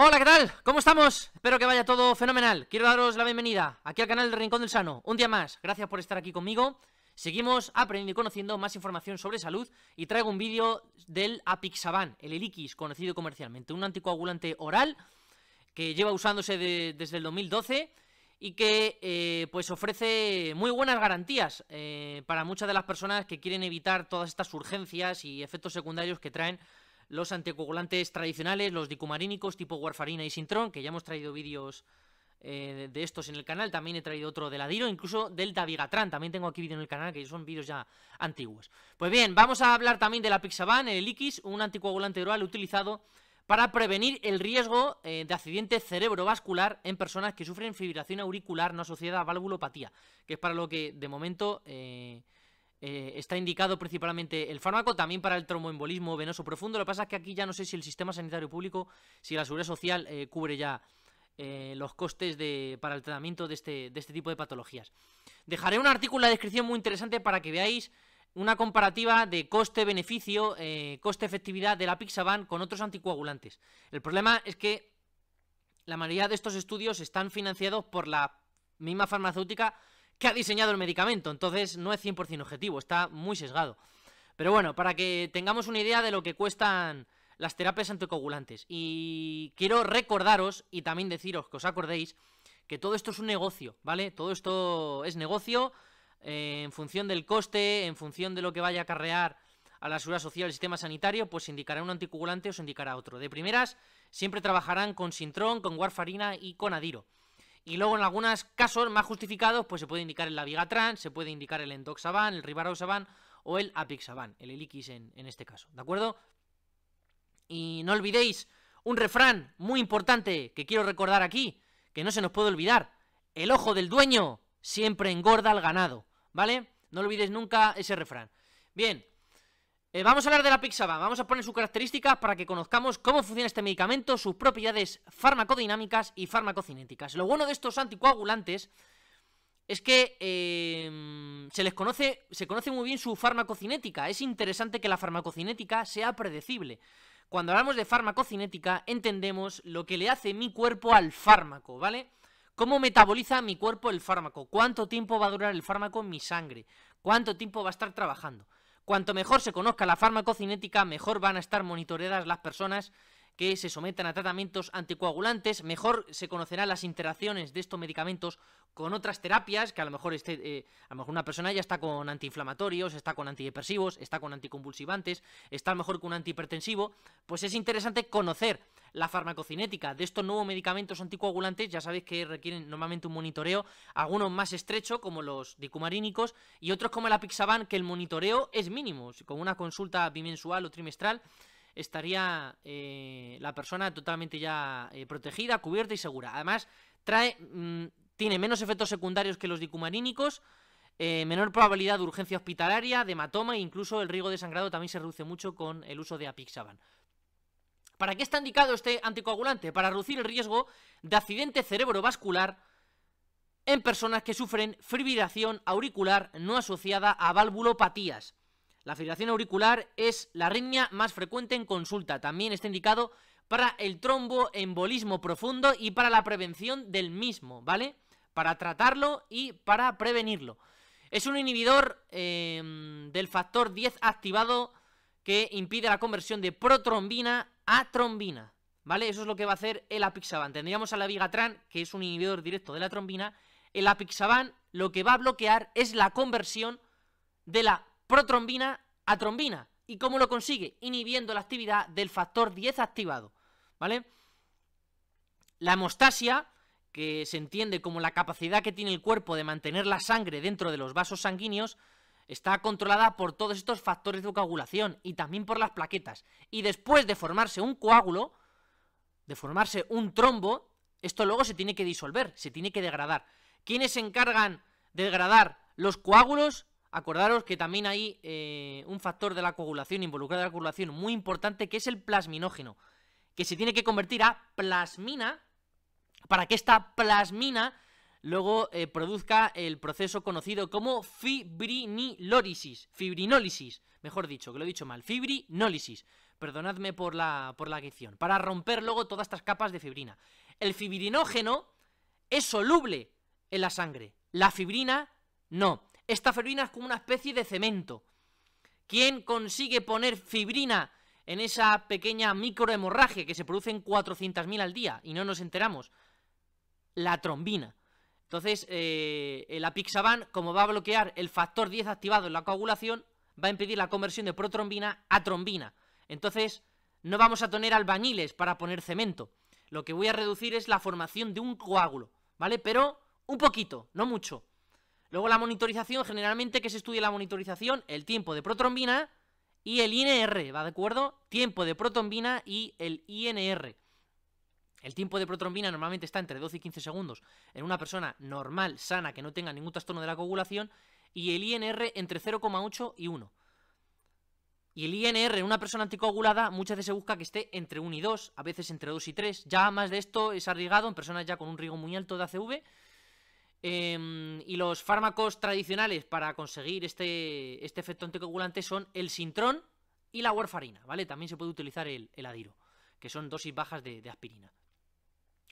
Hola, ¿qué tal? ¿Cómo estamos? Espero que vaya todo fenomenal. Quiero daros la bienvenida aquí al canal de Rincón del Sano. Un día más, gracias por estar aquí conmigo. Seguimos aprendiendo y conociendo más información sobre salud y traigo un vídeo del Apixaban, el Eliquis, conocido comercialmente, un anticoagulante oral que lleva usándose desde el 2012 y que eh, pues ofrece muy buenas garantías eh, para muchas de las personas que quieren evitar todas estas urgencias y efectos secundarios que traen los anticoagulantes tradicionales, los dicumarínicos tipo warfarina y sintrón, que ya hemos traído vídeos eh, de estos en el canal, también he traído otro de DIRO, incluso del Davigatran, también tengo aquí vídeo en el canal, que son vídeos ya antiguos. Pues bien, vamos a hablar también de la Pixaban, el Iquis, un anticoagulante oral utilizado para prevenir el riesgo eh, de accidente cerebrovascular en personas que sufren fibrilación auricular no asociada a valvulopatía, que es para lo que de momento... Eh, eh, está indicado principalmente el fármaco, también para el tromboembolismo venoso profundo. Lo que pasa es que aquí ya no sé si el sistema sanitario público, si la seguridad social eh, cubre ya eh, los costes de, para el tratamiento este, de este, tipo de patologías. Dejaré un artículo en la descripción muy interesante para que veáis una comparativa de coste-beneficio, coste-efectividad de la Pixaban con otros anticoagulantes. El problema es que la mayoría de estos estudios están financiados por la misma farmacéutica que ha diseñado el medicamento, entonces no es 100% objetivo, está muy sesgado. Pero bueno, para que tengamos una idea de lo que cuestan las terapias anticoagulantes. Y quiero recordaros y también deciros que os acordéis que todo esto es un negocio, ¿vale? Todo esto es negocio eh, en función del coste, en función de lo que vaya a acarrear a la seguridad social al sistema sanitario, pues indicará un anticoagulante o se indicará otro. De primeras, siempre trabajarán con Sintrón, con Warfarina y con Adiro. Y luego en algunos casos más justificados, pues se puede indicar el Lavigatran, se puede indicar el Endoxaban, el Rivaroxaban o el Apixaban, el eliquis en, en este caso, ¿de acuerdo? Y no olvidéis un refrán muy importante que quiero recordar aquí, que no se nos puede olvidar. El ojo del dueño siempre engorda al ganado, ¿vale? No olvidéis nunca ese refrán. Bien, eh, vamos a hablar de la Pixaba, vamos a poner sus características para que conozcamos cómo funciona este medicamento, sus propiedades farmacodinámicas y farmacocinéticas. Lo bueno de estos anticoagulantes es que eh, se les conoce, se conoce muy bien su farmacocinética. Es interesante que la farmacocinética sea predecible. Cuando hablamos de farmacocinética entendemos lo que le hace mi cuerpo al fármaco, ¿vale? ¿Cómo metaboliza mi cuerpo el fármaco? ¿Cuánto tiempo va a durar el fármaco en mi sangre? ¿Cuánto tiempo va a estar trabajando? Cuanto mejor se conozca la farmacocinética, mejor van a estar monitoreadas las personas que se sometan a tratamientos anticoagulantes. Mejor se conocerán las interacciones de estos medicamentos con otras terapias, que a lo mejor este, eh, a mejor una persona ya está con antiinflamatorios, está con antidepresivos, está con anticonvulsivantes, está a lo mejor con un antihipertensivo. Pues es interesante conocer la farmacocinética de estos nuevos medicamentos anticoagulantes. Ya sabéis que requieren normalmente un monitoreo, algunos más estrecho, como los dicumarínicos, y otros como la Pixaban, que el monitoreo es mínimo, con una consulta bimensual o trimestral estaría eh, la persona totalmente ya eh, protegida, cubierta y segura. Además, trae, mm, tiene menos efectos secundarios que los dicumarínicos, eh, menor probabilidad de urgencia hospitalaria, de hematoma e incluso el riesgo de sangrado también se reduce mucho con el uso de apixaban. ¿Para qué está indicado este anticoagulante? Para reducir el riesgo de accidente cerebrovascular en personas que sufren fibrilación auricular no asociada a valvulopatías la fibrilación auricular es la arritmia más frecuente en consulta. También está indicado para el tromboembolismo profundo y para la prevención del mismo, ¿vale? Para tratarlo y para prevenirlo. Es un inhibidor em, del factor 10 activado que impide la conversión de protrombina a trombina, ¿vale? Eso es lo que va a hacer el apixaban. Tendríamos a la vigatran, que es un inhibidor directo de la trombina. El apixaban lo que va a bloquear es la conversión de la protrombina a trombina. ¿Y cómo lo consigue? Inhibiendo la actividad del factor 10 activado. ¿Vale? La hemostasia, que se entiende como la capacidad que tiene el cuerpo de mantener la sangre dentro de los vasos sanguíneos, está controlada por todos estos factores de coagulación y también por las plaquetas. Y después de formarse un coágulo, de formarse un trombo, esto luego se tiene que disolver, se tiene que degradar. ¿Quiénes se encargan de degradar los coágulos? Acordaros que también hay eh, un factor de la coagulación, involucrado en la coagulación, muy importante, que es el plasminógeno, que se tiene que convertir a plasmina para que esta plasmina luego eh, produzca el proceso conocido como fibrinólisis, fibrinólisis, mejor dicho, que lo he dicho mal, fibrinólisis, perdonadme por la, por la adicción, para romper luego todas estas capas de fibrina. El fibrinógeno es soluble en la sangre, la fibrina no. Esta fibrina es como una especie de cemento. ¿Quién consigue poner fibrina en esa pequeña microhemorragia que se produce en 400.000 al día y no nos enteramos? La trombina. Entonces, eh, la pixaban, apixaban, como va a bloquear el factor 10 activado en la coagulación, va a impedir la conversión de protrombina a trombina. Entonces, no vamos a tener albañiles para poner cemento. Lo que voy a reducir es la formación de un coágulo, ¿vale? Pero un poquito, no mucho. Luego la monitorización, generalmente, que se estudie la monitorización? El tiempo de protrombina y el INR, ¿va de acuerdo? Tiempo de protrombina y el INR. El tiempo de protrombina normalmente está entre 12 y 15 segundos en una persona normal, sana, que no tenga ningún trastorno de la coagulación, y el INR entre 0,8 y 1. Y el INR en una persona anticoagulada muchas veces se busca que esté entre 1 y 2, a veces entre 2 y 3. Ya más de esto es arriesgado en personas ya con un riesgo muy alto de ACV Em, y los fármacos tradicionales para conseguir este, este, efecto anticoagulante son el sintrón y la warfarina, ¿vale? También se puede utilizar el, adiro, que son dosis bajas de, aspirina.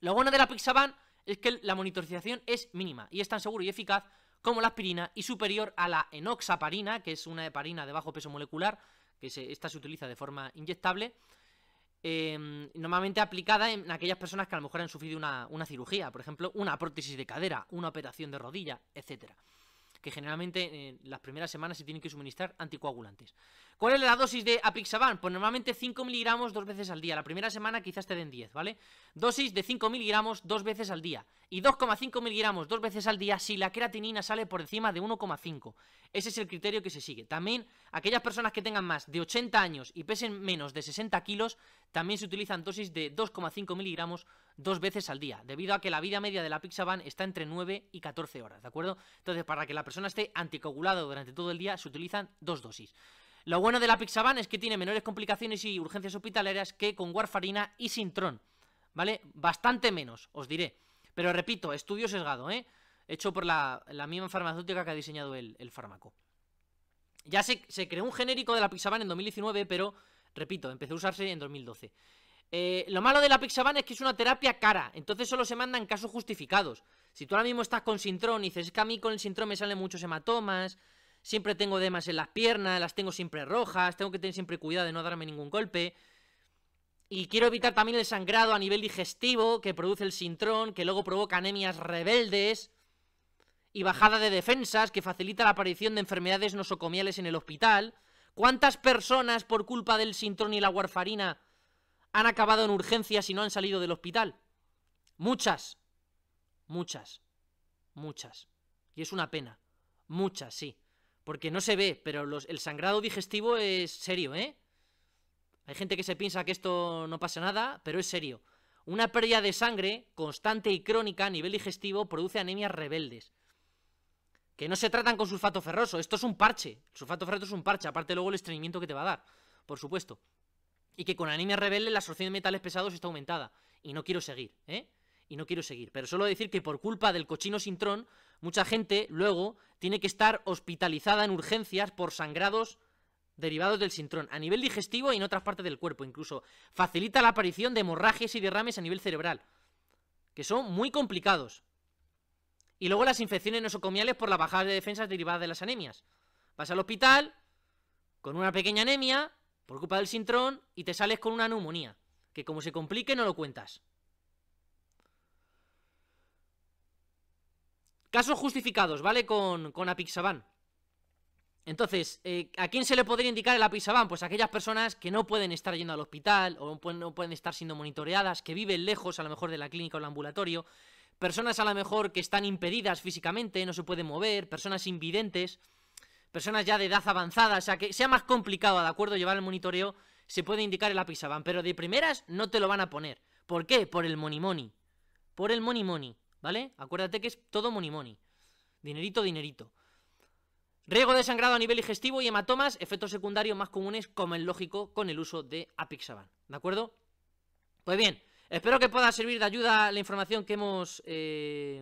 Lo bueno de la Pixaban es que la monitorización es mínima y es tan seguro y eficaz como la aspirina y superior a la enoxaparina, que es una heparina de bajo peso molecular, que esta se utiliza de forma inyectable, Em, normalmente aplicada en aquellas personas que a lo mejor han sufrido una, cirugía, por ejemplo, una prótesis de cadera, una operación de rodilla, etcétera. Que generalmente en eh, las primeras semanas se tienen que suministrar anticoagulantes. ¿Cuál es la dosis de Apixaban? Pues normalmente 5 miligramos dos veces al día. La primera semana quizás te den 10, ¿vale? Dosis de 5 miligramos dos veces al día. Y 2,5 miligramos dos veces al día si la creatinina sale por encima de 1,5. Ese es el criterio que se sigue. También aquellas personas que tengan más de 80 años y pesen menos de 60 kilos, también se utilizan dosis de 2,5 miligramos dos veces al día, debido a que la vida media de la Pixaban está entre 9 y 14 horas, ¿de acuerdo? Entonces, para que la persona esté anticoagulada durante todo el día, se utilizan dos dosis. Lo bueno de la Pixaban es que tiene menores complicaciones y urgencias hospitalarias que con Warfarina y sintrón, ¿vale? Bastante menos, os diré. Pero repito, estudio sesgado, ¿eh? Hecho por la, misma farmacéutica que ha diseñado el, fármaco. Ya se, creó un genérico de la Pixaban en 2019, pero, repito, empezó a usarse en 2012. Eh, lo malo de la Pixaban es que es una terapia cara, entonces solo se manda en casos justificados. Si tú ahora mismo estás con sintrón y dices, es que a mí con el sintrón me salen muchos hematomas, Siempre tengo demas en las piernas, las tengo siempre rojas, tengo que tener siempre cuidado de no darme ningún golpe. Y quiero evitar también el sangrado a nivel digestivo que produce el sintrón, que luego provoca anemias rebeldes y bajada de defensas que facilita la aparición de enfermedades nosocomiales en el hospital. ¿Cuántas personas por culpa del sintrón y la warfarina han acabado en urgencias y no han salido del hospital? Muchas. Muchas. Muchas. Y es una pena. Muchas, sí. Porque no se ve, pero el sangrado digestivo es serio, ¿eh? Hay gente que se piensa que esto no pasa nada, pero es serio. Una pérdida de sangre constante y crónica a nivel digestivo produce anemias rebeldes. Que no se tratan con sulfato ferroso, esto es un parche. El sulfato ferroso es un parche, aparte luego el estreñimiento que te va a dar, por supuesto. Y que con anemia rebelde la absorción de metales pesados está aumentada. Y no quiero seguir, ¿eh? Y no quiero seguir. Pero solo decir que por culpa del cochino sintrón Mucha gente luego tiene que estar hospitalizada en urgencias por sangrados derivados del sintrón, a nivel digestivo y en otras partes del cuerpo incluso. Facilita la aparición de hemorragias y derrames a nivel cerebral, que son muy complicados. Y luego las infecciones nosocomiales por la bajada de defensas derivadas de las anemias. Vas al hospital con una pequeña anemia por culpa del sintrón y te sales con una neumonía, que como se complique no lo cuentas. Casos justificados, ¿vale? Con, con Apixaban. Entonces, eh, ¿a quién se le podría indicar el Apixaban? Pues a aquellas personas que no pueden estar yendo al hospital o no pueden estar siendo monitoreadas, que viven lejos a lo mejor de la clínica o el ambulatorio, personas a lo mejor que están impedidas físicamente, no se pueden mover, personas invidentes, personas ya de edad avanzada, o sea, que sea más complicado, ¿de acuerdo?, llevar el monitoreo, se puede indicar el Apixaban, pero de primeras no te lo van a poner. ¿Por qué? Por el money money. Por el money money. ¿vale? Acuérdate que es todo monimoni. money. Dinerito, dinerito. Riego de sangrado a nivel digestivo y hematomas, efectos secundarios más comunes, como es lógico, con el uso de Apixaban. ¿De acuerdo? Pues bien, espero que pueda servir de ayuda la información que hemos, eh,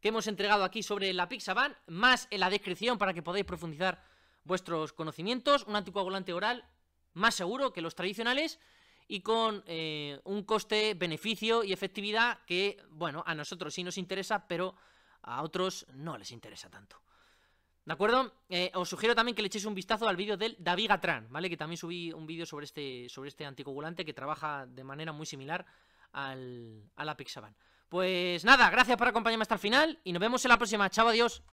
que hemos entregado aquí sobre la Apixaban, más en la descripción para que podáis profundizar vuestros conocimientos. Un anticoagulante oral más seguro que los tradicionales y con eh, un coste, beneficio y efectividad que, bueno, a nosotros sí nos interesa, pero a otros no les interesa tanto. ¿De acuerdo? Eh, os sugiero también que le echéis un vistazo al vídeo del David Gatran, ¿vale? Que también subí un vídeo sobre este, sobre este anticoagulante que trabaja de manera muy similar al, la pixaban Pues nada, gracias por acompañarme hasta el final y nos vemos en la próxima. Chao, adiós.